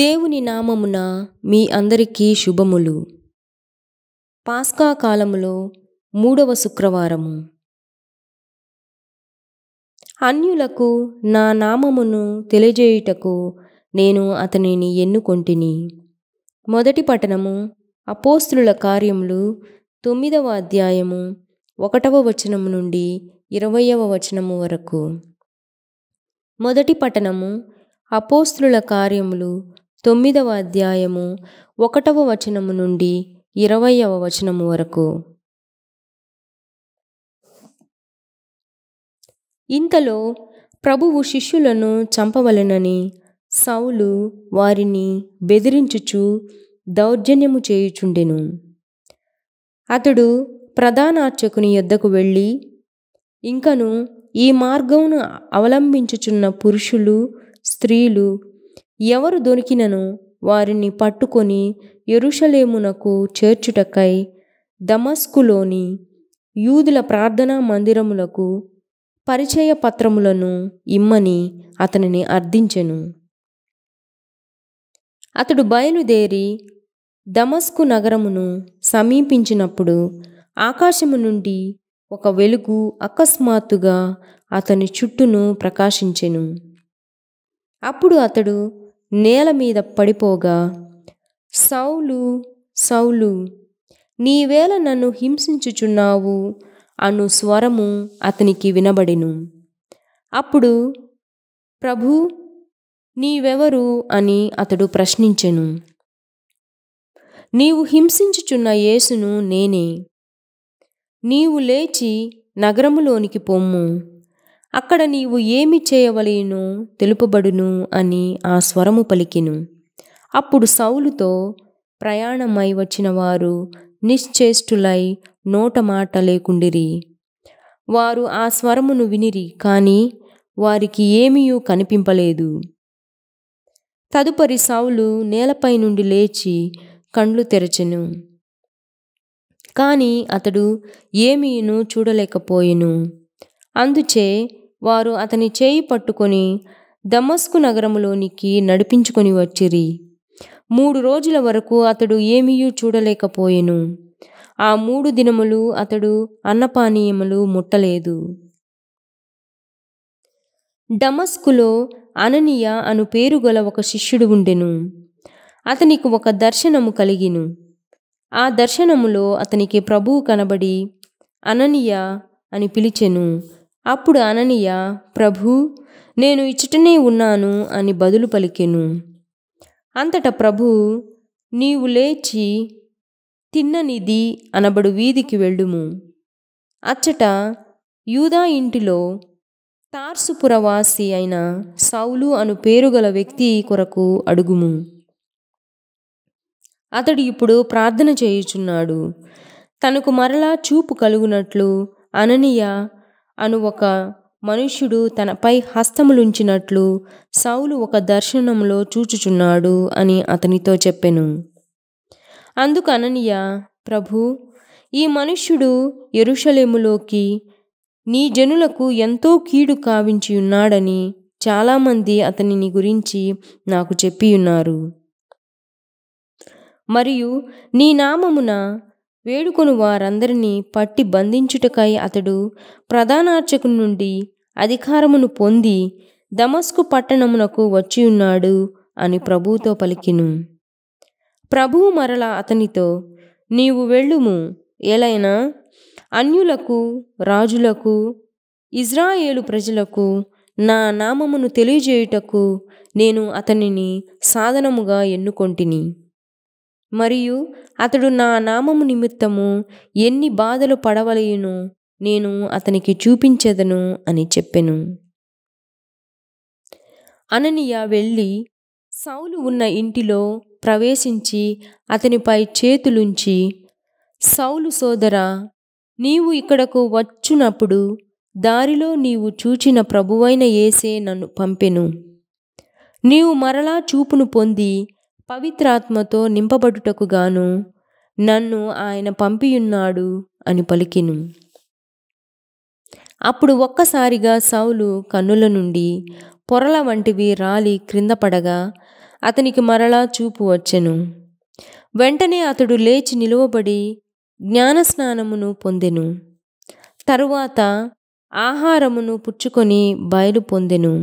దేవుని నామమున మీ అందరికీ శుభములు పాస్కా కాలములో మూడవ శుక్రవారము అన్యులకు నా నామమును తెలియజేయుటకు నేను అతనిని ఎన్నుకొంటిని మొదటి పట్టణము అపోస్తుల కార్యములు తొమ్మిదవ అధ్యాయము ఒకటవ వచనము నుండి ఇరవయవ వచనము వరకు మొదటి పట్టణము అపోస్తుల కార్యములు తొమ్మిదవ అధ్యాయము ఒకటవ వచనము నుండి ఇరవయవ వచనము వరకు ఇంతలో ప్రభువు శిష్యులను చంపవలెనని సౌలు వారిని బెదిరించుచు దౌర్జన్యము చేయుచుండెను అతడు ప్రధానార్చకుని యొద్దకు వెళ్ళి ఇంకను ఈ మార్గమును అవలంబించుచున్న పురుషులు స్త్రీలు ఎవరు దొరికినను వారిని పట్టుకొని ఎరుషలేమునకు చేర్చుటకై దమస్కులోని యూదుల ప్రార్థనా మందిరములకు పరిచయ పత్రములను ఇమ్మని అతనిని అర్థించెను అతడు బయలుదేరి దమస్కు నగరమును సమీపించినప్పుడు ఆకాశము నుండి ఒక వెలుగు అకస్మాత్తుగా అతని చుట్టూను ప్రకాశించెను అప్పుడు అతడు నేల మీద పడిపోగా సౌలు సౌలు నీవేళ నన్ను హింసించుచున్నావు అను స్వరము అతనికి వినబడిను అప్పుడు ప్రభు నీవెవరు అని అతడు ప్రశ్నించెను నీవు హింసించుచున్న యేసును నేనే నీవు లేచి నగరములోనికి పొమ్ము అక్కడ నీవు ఏమి చేయవలేను తెలుపబడును అని ఆ స్వరము పలికిను అప్పుడు సౌలుతో ప్రయాణమై వచ్చిన వారు నిశ్చేష్టులై నోట మాట లేకుండిరి వారు ఆ స్వరమును వినిరి కానీ వారికి ఏమీయూ కనిపింపలేదు తదుపరి సౌలు నేలపై నుండి లేచి కండ్లు తెరచెను కానీ అతడు ఏమీను చూడలేకపోయెను అందుచే వారు అతని చేయి పట్టుకొని దమస్కు నగరములోనికి నడిపించుకొని వచ్చిరి మూడు రోజుల వరకు అతడు ఏమీయూ చూడలేకపోయెను ఆ మూడు దినములు అతడు అన్నపానీయములు ముట్టలేదు డమస్కులో అననీయ అను పేరు గల ఒక శిష్యుడు ఉండెను అతనికి ఒక దర్శనము కలిగిను ఆ దర్శనములో అతనికి ప్రభువు కనబడి అననీయ అని పిలిచెను అప్పుడు అననీయ ప్రభూ నేను ఇచ్చటనే ఉన్నాను అని బదులు పలికెను అంతట ప్రభు నీవు లేచి తిన్ననిది అనబడు వీధికి వెళ్ళుము అచ్చట యూదా ఇంటిలో తార్సుపురవాసి అయిన సౌలు అను పేరుగల వ్యక్తి కొరకు అడుగుము అతడు ఇప్పుడు ప్రార్థన చేయుచున్నాడు తనకు మరలా చూపు కలుగునట్లు అననీయ అను ఒక మనుష్యుడు తనపై హస్తములుంచినట్లు సౌలు ఒక దర్శనంలో చూచుచున్నాడు అని అతనితో చెప్పెను అందుకు అననీయ ప్రభు ఈ మనుష్యుడు ఎరుషలేములోకి నీ జనులకు ఎంతో కీడు కావించి ఉన్నాడని చాలామంది అతనిని గురించి నాకు చెప్పియున్నారు మరియు నీ నామమున వేడుకొని వారందరినీ పట్టి బంధించుటకై అతడు ప్రధానార్చకుని నుండి అధికారమును పొంది దమస్కు పట్టణమునకు వచ్చి ఉన్నాడు అని ప్రభువుతో పలికిను ప్రభువు మరల అతనితో నీవు వెళ్ళుము ఏలైనా అన్యులకు రాజులకు ఇజ్రాయేలు ప్రజలకు నా నామమును తెలియజేయుటకు నేను అతనిని సాధనముగా ఎన్నుకొంటిని మరియు అతడు నా నామము నిమిత్తము ఎన్ని బాధలు పడవలయును నేను అతనికి చూపించెదను అని చెప్పెను అననియ వెళ్ళి సౌలు ఉన్న ఇంటిలో ప్రవేశించి అతనిపై చేతులుంచి సౌలు సోదర నీవు ఇక్కడకు వచ్చునప్పుడు దారిలో నీవు చూచిన ప్రభువైన ఏసే నన్ను పంపెను నీవు మరలా చూపును పొంది పవిత్రాత్మతో నింపబడుటకు గాను నన్ను ఆయన పంపియున్నాడు అని పలికిను అప్పుడు ఒక్కసారిగా సౌలు కన్నుల నుండి పొరల వంటివి రాలి క్రింద పడగా అతనికి మరలా చూపు వచ్చెను వెంటనే అతడు లేచి నిలువబడి జ్ఞానస్నానమును పొందెను తరువాత ఆహారమును పుచ్చుకొని బయలు పొందెను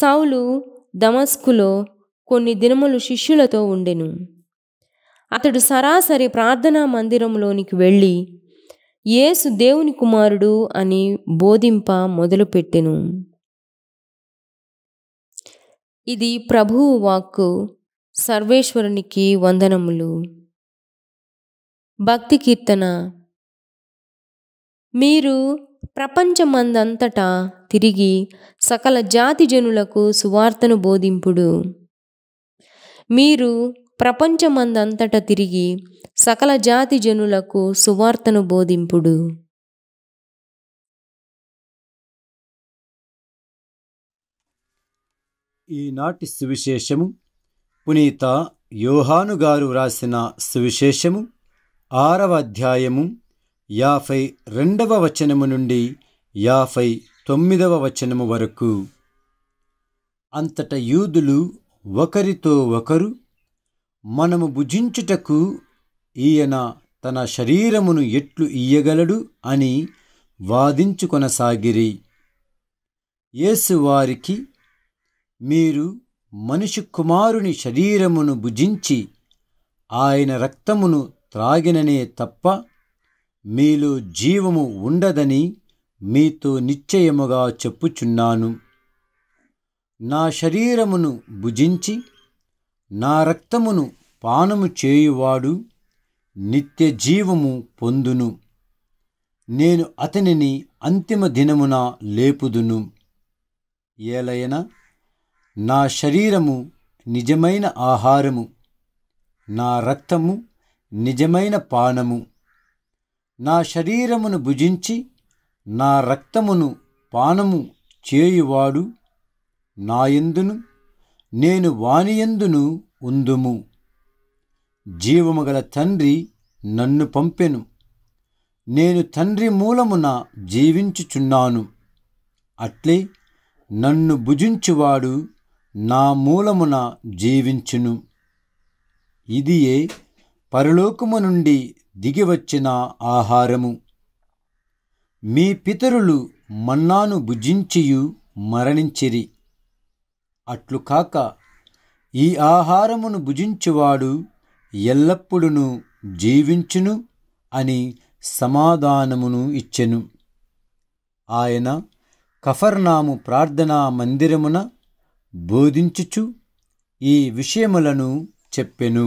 సౌలు దమస్కులో కొన్ని దినములు శిష్యులతో ఉండెను అతడు సరాసరి ప్రార్థనా మందిరంలోనికి వెళ్ళి యేసు దేవుని కుమారుడు అని బోధింప మొదలుపెట్టెను ఇది ప్రభువు వాక్కు సర్వేశ్వరునికి వందనములు భక్తి కీర్తన మీరు ప్రపంచమందంతటా తిరిగి సకల జాతి జనులకు సువార్తను బోధింపుడు మీరు ప్రపంచమందంతట తిరిగి సకల జాతి జనులకు సువార్తను బోధింపుడు ఈనాటి సువిశేషము పునీత యోహాను గారు రాసిన సువిశేషము ఆరవ అధ్యాయము యాఫై రెండవ వచనము నుండి యాఫై తొమ్మిదవ వచనము వరకు అంతట యూదులు ఒకరితో ఒకరు మనము భుజించుటకు ఈయన తన శరీరమును ఎట్లు ఇయ్యగలడు అని వాదించుకొనసాగిరి యేసు వారికి మీరు మనిషి కుమారుని శరీరమును భుజించి ఆయన రక్తమును త్రాగిననే తప్ప మీలో జీవము ఉండదని మీతో నిశ్చయముగా చెప్పుచున్నాను నా శరీరమును భుజించి నా రక్తమును పానము చేయువాడు నిత్య జీవము పొందును నేను అతనిని అంతిమ దినమున లేపుదును ఏలైన నా శరీరము నిజమైన ఆహారము నా రక్తము నిజమైన పానము నా శరీరమును భుజించి నా రక్తమును పానము చేయువాడు నాయందును నేను వానియందును ఉందుము జీవముగల తండ్రి నన్ను పంపెను నేను తండ్రి మూలమున జీవించుచున్నాను అట్లే నన్ను భుజించువాడు నా మూలమున జీవించును ఇదియే పరలోకము నుండి దిగివచ్చిన ఆహారము మీ పితరులు మన్నాను భుజించియు మరణించిరి అట్లు కాక ఈ ఆహారమును భుజించువాడు ఎల్లప్పుడూను జీవించును అని సమాధానమును ఇచ్చెను ఆయన కఫర్నాము ప్రార్థనా మందిరమున బోధించుచు ఈ విషయములను చెప్పెను